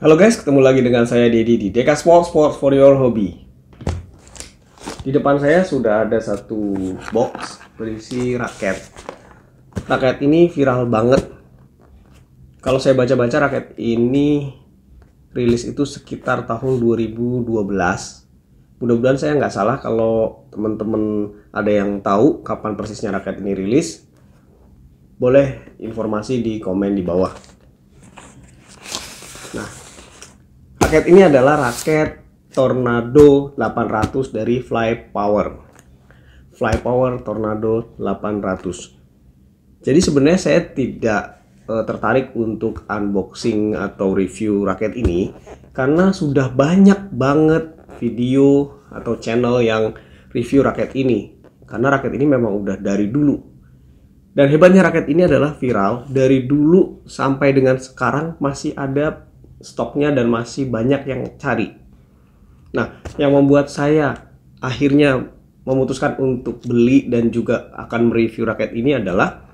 Halo guys, ketemu lagi dengan saya Dedi di Deka Sport Sports for Your Hobby. Di depan saya sudah ada satu box berisi raket. Raket ini viral banget. Kalau saya baca-baca raket ini rilis itu sekitar tahun 2012. Mudah-mudahan saya nggak salah kalau teman-teman ada yang tahu kapan persisnya raket ini rilis. Boleh informasi di komen di bawah. Nah, raket ini adalah raket Tornado 800 dari Fly Power. Fly Power Tornado 800. Jadi sebenarnya saya tidak uh, tertarik untuk unboxing atau review raket ini karena sudah banyak banget video atau channel yang review raket ini karena raket ini memang udah dari dulu dan hebatnya raket ini adalah viral dari dulu sampai dengan sekarang masih ada stoknya dan masih banyak yang cari. Nah, yang membuat saya akhirnya memutuskan untuk beli dan juga akan mereview raket ini adalah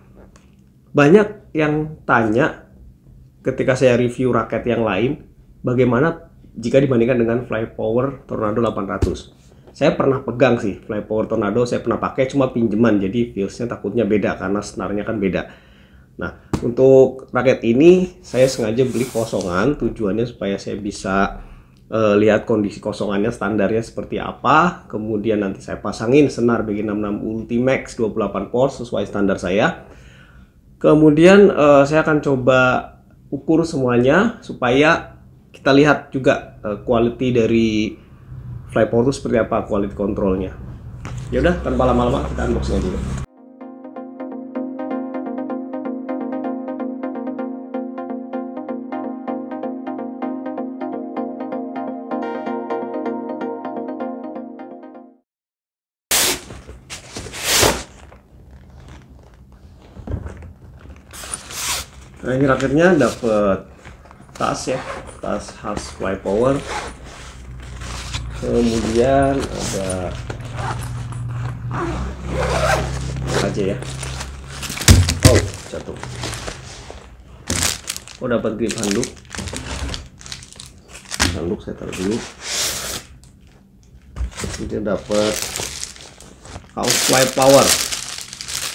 banyak yang tanya ketika saya review raket yang lain bagaimana jika dibandingkan dengan Fly Power Tornado 800. Saya pernah pegang sih Fly Power Tornado, saya pernah pakai cuma pinjeman jadi feelsnya takutnya beda karena senarnya kan beda. Nah, untuk raket ini saya sengaja beli kosongan tujuannya supaya saya bisa e, lihat kondisi kosongannya standarnya seperti apa. Kemudian nanti saya pasangin senar BG66 Ultimax 28 port sesuai standar saya. Kemudian e, saya akan coba ukur semuanya supaya kita lihat juga eh, quality dari flyport seperti apa quality controlnya. Ya udah tanpa lama-lama kita unboxing aja. Nah ini akhirnya dapet tas ya tas khas fly power kemudian ada aja ya oh jatuh oh dapat grip handuk handuk saya taruh dulu kemudian dapat house fly power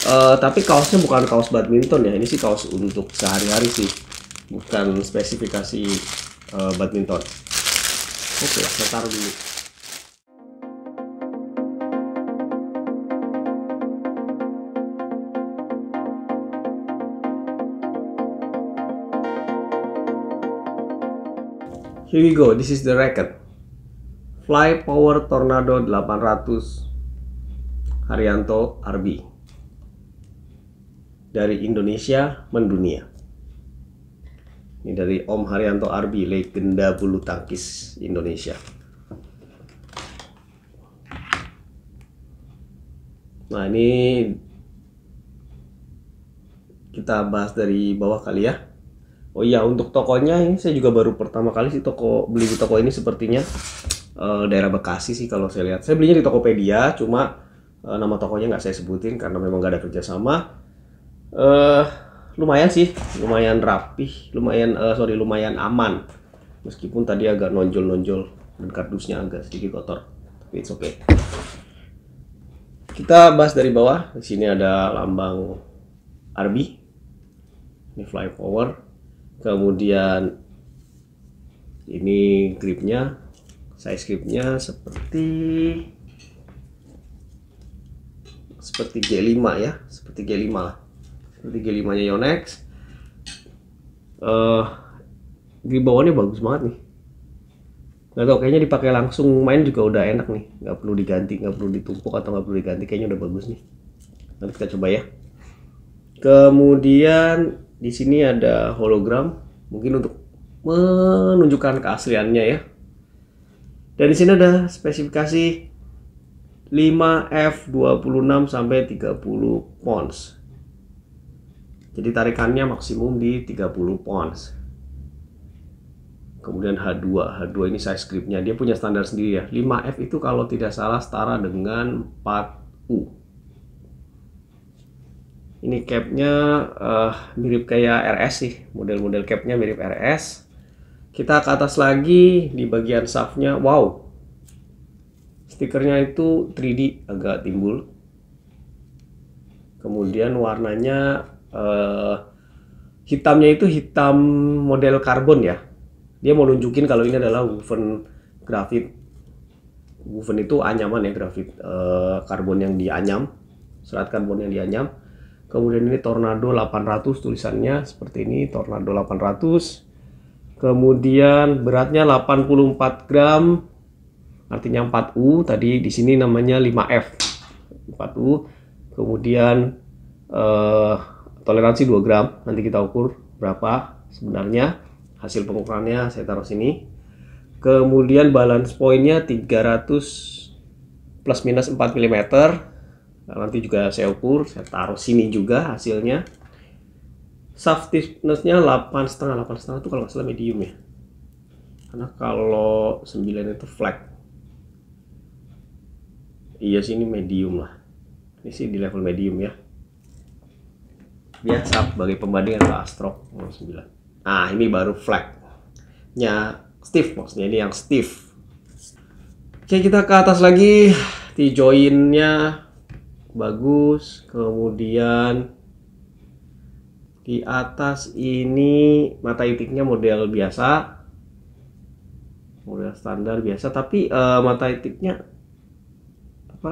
Uh, tapi kaosnya bukan kaos badminton ya. Ini sih kaos untuk sehari-hari sih. Bukan spesifikasi uh, badminton. Oke, okay, saya taruh dulu. Here we go. This is the racket. Fly Power Tornado 800 Haryanto RB dari Indonesia mendunia. Ini dari Om Haryanto Arbi, legenda bulu tangkis Indonesia. Nah, ini kita bahas dari bawah kali ya. Oh iya, untuk tokonya ini saya juga baru pertama kali sih toko beli di toko ini sepertinya uh, daerah Bekasi sih kalau saya lihat. Saya belinya di Tokopedia, cuma uh, nama tokonya nggak saya sebutin karena memang nggak ada kerjasama uh, lumayan sih, lumayan rapih, lumayan uh, sorry lumayan aman. Meskipun tadi agak nonjol-nonjol dan kardusnya agak sedikit kotor, tapi it's okay. Kita bahas dari bawah. Di sini ada lambang RB, ini fly power. Kemudian ini gripnya, size gripnya seperti seperti G5 ya, seperti G5 lah 35 nya Yonex uh, di bawahnya bagus banget nih nggak tau kayaknya dipakai langsung main juga udah enak nih nggak perlu diganti nggak perlu ditumpuk atau nggak perlu diganti kayaknya udah bagus nih nanti kita coba ya kemudian di sini ada hologram mungkin untuk menunjukkan keasliannya ya dan di sini ada spesifikasi 5F26 sampai 30 pons. Jadi tarikannya maksimum di 30 pounds. Kemudian H2, H2 ini size gripnya dia punya standar sendiri ya. 5F itu kalau tidak salah setara dengan 4U. Ini capnya uh, mirip kayak RS sih, model-model capnya mirip RS. Kita ke atas lagi di bagian shaftnya, wow. Stikernya itu 3D agak timbul. Kemudian warnanya uh, hitamnya itu hitam model karbon ya dia mau nunjukin kalau ini adalah woven grafit woven itu anyaman ya grafit uh, karbon yang dianyam serat karbon yang dianyam kemudian ini tornado 800 tulisannya seperti ini tornado 800 kemudian beratnya 84 gram artinya 4U tadi di sini namanya 5F 4U kemudian eh, toleransi 2 gram nanti kita ukur berapa sebenarnya hasil pengukurannya saya taruh sini kemudian balance pointnya 300 plus minus 4 mm nah, nanti juga saya ukur saya taruh sini juga hasilnya soft setengah, 8,5 setengah itu kalau nggak salah medium ya karena kalau 9 itu flat iya sini medium lah ini sih di level medium ya biasa bagi pembandingan ke Astro nomor 9 nah ini baru flagnya Steve maksudnya ini yang Steve oke kita ke atas lagi di joinnya bagus kemudian di atas ini mata itiknya model biasa model standar biasa tapi uh, mata itiknya apa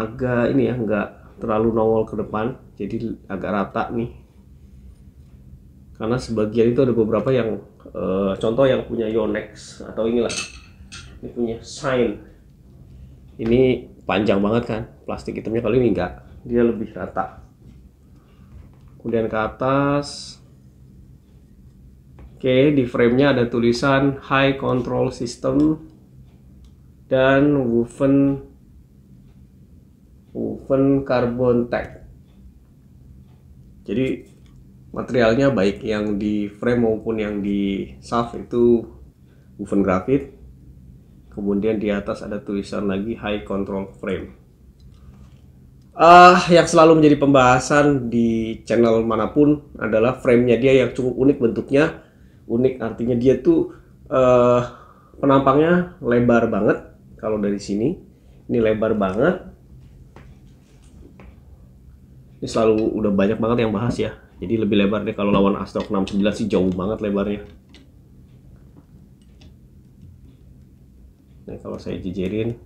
agak ini ya enggak terlalu nongol ke depan jadi agak rata nih karena sebagian itu ada beberapa yang e, contoh yang punya Yonex atau inilah ini punya sign ini panjang banget kan plastik hitamnya kali ini enggak dia lebih rata kemudian ke atas oke di framenya ada tulisan high control system dan woven oven Carbon Tech. Jadi materialnya baik yang di frame maupun yang di shaft itu oven graphite Kemudian di atas ada tulisan lagi High Control Frame. Uh, yang selalu menjadi pembahasan di channel manapun adalah framenya dia yang cukup unik bentuknya unik artinya dia tuh uh, penampangnya lebar banget kalau dari sini ini lebar banget ini selalu udah banyak banget yang bahas ya jadi lebih lebar deh kalau lawan Astrox 69 sih jauh banget lebarnya nah kalau saya jejerin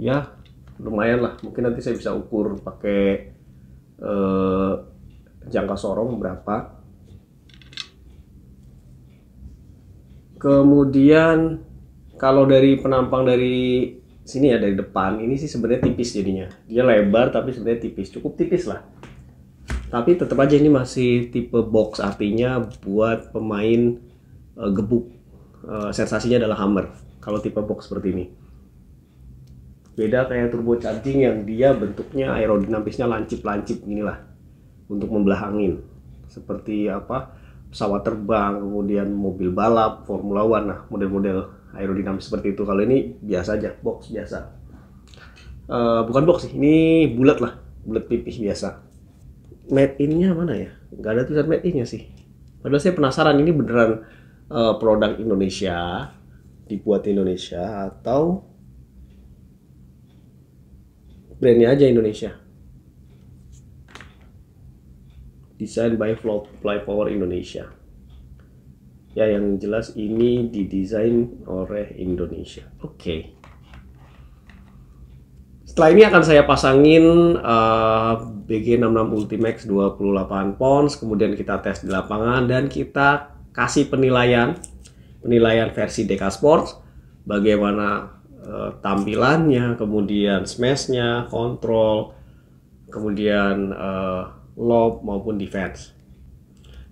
ya lumayan lah mungkin nanti saya bisa ukur pakai eh, jangka sorong berapa kemudian kalau dari penampang dari sini ya dari depan ini sih sebenarnya tipis jadinya dia lebar tapi sebenarnya tipis cukup tipis lah tapi tetap aja ini masih tipe box artinya buat pemain uh, gebuk uh, sensasinya adalah hammer kalau tipe box seperti ini beda kayak turbo charging yang dia bentuknya aerodinamisnya lancip-lancip inilah untuk membelah angin seperti apa pesawat terbang kemudian mobil balap Formula One nah model-model aerodinamis seperti itu. Kalau ini biasa aja, box biasa. Uh, bukan box sih, ini bulat lah, bulat pipih biasa. Made in mana ya? Gak ada tulisan made in sih. Padahal saya penasaran ini beneran uh, produk Indonesia dibuat di Indonesia atau brandnya aja Indonesia. Design by Fly Power Indonesia ya yang jelas ini didesain oleh Indonesia oke okay. setelah ini akan saya pasangin uh, eh, BG66 Ultimax 28 pons. kemudian kita tes di lapangan dan kita kasih penilaian penilaian versi Deka Sports bagaimana uh, tampilannya kemudian smashnya kontrol kemudian uh, lob maupun defense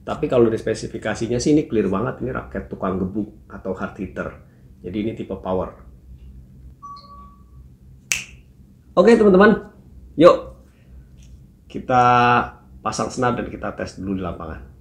tapi kalau di spesifikasinya sih ini clear banget ini raket tukang gebuk atau hard hitter. Jadi ini tipe power. Oke teman-teman, yuk kita pasang senar dan kita tes dulu di lapangan.